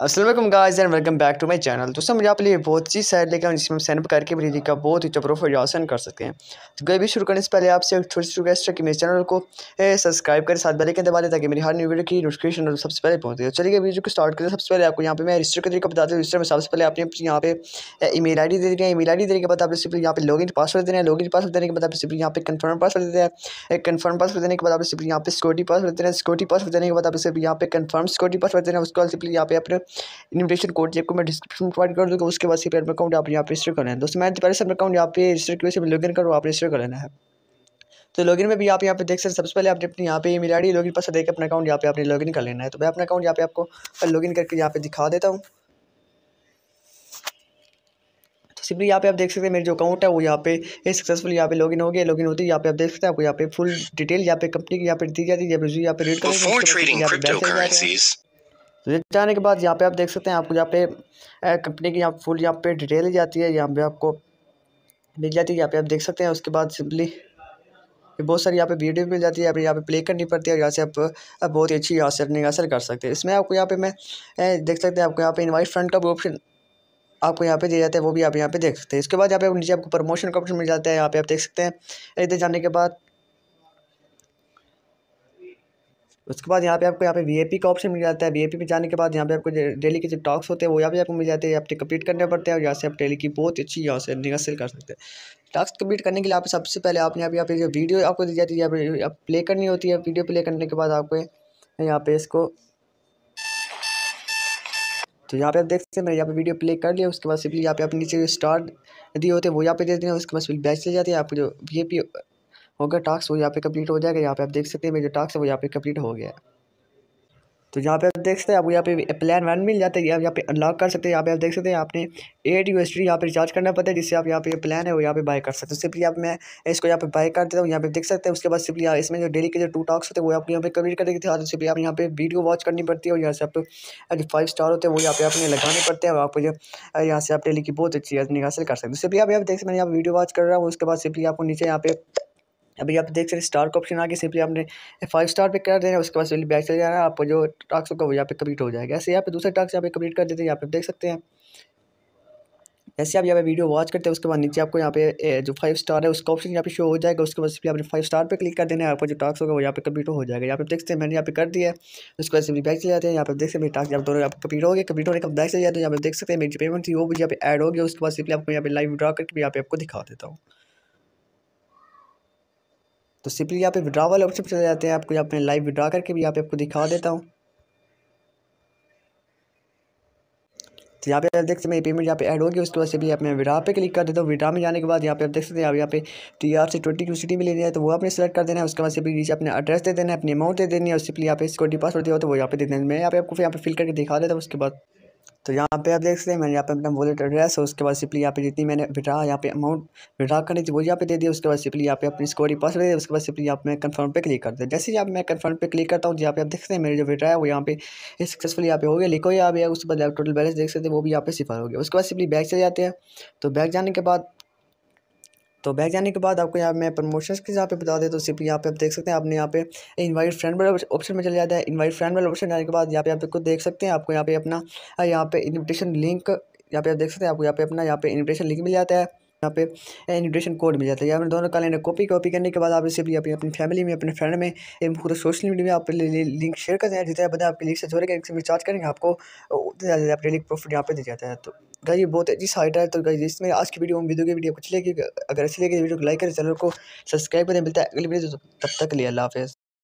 Aslam guys and welcome back to my channel दोस्तों मुझे आप लिए बहुत सी सैर लेकर जिसमें हम करके मेरी का बहुत ही चप्रोफ आसान कर सकते हैं तो गई भी शुरू करने से पहले आपसे एक छोटी सी रिक्वेस्ट है कि मेरे चैनल को सब्सक्राइब करें साथ बेल के दबा दें ताकि मेरी हर न्यू वीडियो की नोटिफिकेशन सबसे पहले पहुंचे तो चलिए वीडियो को स्टार्ट करें सबसे पहले आपको यहाँ पे मैं रजिस्टर का तरीका बता दूँ रजिस्टर में सबसे पहले आपने यहाँ पे ई मेल आई डी दे देनी है ई मेल आई डी देने के बाद आपने सिर्फ यहाँ पे लॉगिन पासवर्ड देना है लॉगिन पासवर्ड देने के बाद आप सिर्फ यहाँ पे कन्फर्म पासवर्ड देते हैं कन्फर्म पासवर्ड देने के बाद आप सिर्फ यहाँ पे सिक्योरिटी पासवर्ड देना है सिक्योरिटी पासवर्ड देने के बाद आप सिर्फ यहाँ पे कन्फर्म सिक्योरिटी पासवर्ड देना है उसके बाद सिर्फ यहाँ पे अपने इन्विटेशन कोड आपको मैं डिस्क्रिप्शन में प्रोवाइड कर दूँगा उसके बाद सीपीआर में अकाउंट आप यहाँ पर रजिस्टर कर लेना दोस्तों मैंने पहले से अपना अकाउंट यहाँ पे रजिस्टर किया से लॉगिन करो आप रजिस्टर कर लेना है तो लॉगिन में भी आप यहाँ पे देख सकते हैं सबसे पहले आपने अपनी यहाँ पे मेरी आई लॉगिन पासवर्ड देख अपना अकाउंट यहाँ पे आपने लॉगिन कर लेना है तो मैं अपना अकाउंट यहाँ पे आपको लॉगिन करके यहाँ पे दिखा देता हूँ तो सिंपली यहाँ पे आप देख सकते हैं मेरे जो अकाउंट है वो यहाँ पे सक्सेसफुल यहाँ पे लॉगिन हो गया लॉगिन होती है यहाँ पे आप देख सकते हैं आपको यहाँ पे फुल डिटेल यहाँ पे कंपनी की यहाँ पे दी जाती है तो ये जाने के बाद यहाँ पे आप देख सकते हैं आपको यहाँ पे कंपनी की यहाँ फुल यहाँ पे डिटेल दी जाती है यहाँ पे आपको मिल जाती है यहाँ पे आप देख सकते हैं उसके बाद सिंपली बहुत सारी यहाँ पे वीडियो मिल जाती है अभी यहाँ पे प्ले करनी पड़ती है और यहाँ से आप, आप बहुत ही अच्छी यहाँ से अर्निंग हासिल कर सकते हैं इसमें आपको यहाँ पे मैं देख सकते हैं आपको यहाँ पे इनवाइट फ्रंट का भी ऑप्शन आपको यहाँ पे दिया जाता है वो भी आप यहाँ पे देख सकते हैं इसके बाद यहाँ पे नीचे आपको प्रमोशन का ऑप्शन मिल जाता है यहाँ पे आप देख सकते हैं इधर जाने के बाद उसके बाद यहाँ पे आपको यहाँ पे पी का ऑप्शन मिल जाता है वीएपी में जाने के बाद यहाँ पे आपको डेली के जो टॉक्स होते हैं वो यहाँ पे आपको मिल जाते हैं यहाँ पे कंप्लीट करने पड़ते हैं और यहाँ से आप डेली की बहुत अच्छी यहाँ से निगसल कर सकते हैं टास्क कंप्लीट करने के लिए आप सबसे पहले आपने यहाँ पे यहाँ पे जो वीडियो आपको दी जाती है यहाँ पर प्ले करनी होती है वीडियो प्ले करने के बाद आपको यहाँ पे इसको तो यहाँ पे आप देख सकते हैं यहाँ पे वीडियो प्ले कर लिया उसके बाद सिंपली यहाँ पे आप नीचे जो स्टार दिए होते हैं वो यहाँ पे दे देना उसके बाद बैच ले जाते हैं आपको जो वी हो गया टास्क वो यहाँ पे कंप्लीट हो जाएगा यहाँ पे आप देख सकते हैं मेरे जो टास्क है वो यहाँ पे कंप्लीट हो गया तो यहाँ पे आप देख सकते हैं आपको यहाँ पे प्लान वन मिल जाता है आप यहाँ पे अनलॉक कर सकते हैं यहाँ पे आप देख सकते हैं आपने एट यू एस टी यहाँ पर रिचार्ज करना पड़ता है जिससे आप यहाँ पे प्लान है वो यहाँ पे बाय कर सकते हो सिंपली आप मैं इसको यहाँ पे बाय कर देता हूँ यहाँ पे देख सकते हैं उसके बाद सिंपली इसमें जो डेली के जो टू टॉक्स होते हैं वो आप यहाँ पे कम्प्लीट कर देते हैं सिंपली आप यहाँ पे वीडियो वॉच करनी पड़ती है और यहाँ से आप जो फाइव स्टार होते हैं वो यहाँ पे आपने लगाने पड़ते हैं और आपको जो यहाँ से आप डेली की बहुत अच्छी अर्निंग हासिल कर सकते हैं सिंपली आप यहाँ पे देख सकते हैं यहाँ पर वीडियो वॉच कर रहा हूँ उसके बाद सिंपली आपको नीचे यहाँ पे अभी आप देख सकते स्टार का ऑप्शन आ गया सिंपली आपने फाइव स्टार पे कर देना उसके बाद सिंपली बैक चले जाना आपको जो टास्क होगा वो यहाँ पे कंप्लीट हो जाएगा ऐसे यहाँ पे दूसरे टास्क यहाँ पे कम्प्लीट कर देते हैं यहाँ पे देख सकते हैं जैसे आप यहाँ पे वीडियो वॉच करते हैं उसके बाद नीचे आपको यहाँ पे जो फाइव स्टार है उसका ऑप्शन यहाँ पे शो हो जाएगा उसके बाद आपने फाइव स्टार पर क्लिक कर देना है आपको जो टास्क होगा वो यहाँ पे कंप्लीट हो जाएगा यहाँ पे देखते हैं मैंने यहाँ पे कर दिया है उसके बाद सिंपली बैक चले जाते हैं यहाँ पे देख सकते हैं टास्क आप दोनों यहाँ पे कंप्लीट हो गए कम्प्लीट होने का बैक चले जाते हैं यहाँ पे देख सकते हैं मेरी पेमेंट थी वो भी यहाँ पे एड हो गया उसके बाद सिंपली आपको यहाँ पे लाइव ड्रा करके यहाँ पे आपको दिखा देता हूँ तो सिंपली यहाँ पे विड्रा वाले ऑप्शन चले जाते हैं आपको यहाँ पे लाइव विड्रा करके भी यहाँ पे आपको दिखा देता हूँ तो यहाँ पे आप देख सकते हैं मेरी पेमेंट यहाँ पे ऐड होगी उसके बाद से भी आप मैं विड्रा पे क्लिक कर देता हूँ विड्रा में जाने के बाद यहाँ पे आप देख सकते हैं आप यहाँ पे टी आर से ट्वेंटी क्यू सिटी में लेनी है तो वो आपने सेलेक्ट कर देना है उसके बाद से भी नीचे अपने एड्रेस दे देना है अपनी अमाउंट दे देनी है और सिंपली यहाँ पे सिक्योरिटी पासवर्ड दिया तो वो यहाँ पे दे देना मैं यहाँ पे आपको यहाँ पे फिल करके दिखा देता हूँ उसके बाद तो यहाँ पे आप देख सकते हैं मैंने यहाँ पे अपना वॉलेट एड्रेस है उसके बाद सिंपली यहाँ पे जितनी मैंने विड्रा यहाँ पे अमाउंट विड्रा करनी थी वो यहाँ पे दे दिया उसके बाद सिंपली यहाँ पे अपनी स्कोरी पास दे दिया उसके बाद सिंपली यहाँ पे कन्फर्म पे क्लिक करते दे जैसे ही आप मैं कन्फर्म पे क्लिक करता हूँ जहाँ पे आप देख सकते हैं मेरे जो विड्रा है वो यहाँ पे सक्सेसफुल यहाँ पे हो गया लिखो यहाँ पे उसके बाद टोटल बैलेंस देख सकते हैं वो भी यहाँ पे सिफर हो गया उसके बाद सिंपली बैग चले जाते हैं तो बैग जाने के बाद तो बैग जाने के बाद आपको यहाँ मैं प्रमोशंस के यहाँ पे बता दें तो सिर्फ यहाँ पे आप देख सकते हैं आपने यहाँ पे इनवाइट फ्रेंड वाला ऑप्शन में चले जाता है इनवाइट फ्रेंड वाला ऑप्शन जाने के बाद यहाँ पे आप देख सकते हैं आपको यहाँ पे अपना यहाँ पे इन्विटेशन लिंक यहाँ पे आप देख सकते हैं आपको यहाँ पे अपना यहाँ पे इन्विटेशन लिंक मिल जाता है यहाँ पे इन्विटेशन कोड मिल जाता है या दोनों कैलेंडर कॉपी कॉपी करने के बाद आप इसे भी अपनी अपनी फैमिली में अपने फ्रेंड में एवं पूरे सोशल मीडिया में आप लिंक शेयर कर हैं जितना बंदा आपके लिंक से जोड़ेगा लिंक से रिचार्ज करेंगे आपको उतना ज़्यादा आपके लिंक प्रॉफिट यहाँ पे दिया जाता है तो गाइस बहुत अच्छी साइट है तो गई इसमें आज की वीडियो में वीडियो की वीडियो कुछ लगी अगर अच्छी लगी वीडियो तो को लाइक करें चैनल को सब्सक्राइब करें मिलता है अगली वीडियो तब तक लिए अल्लाह हाफिज़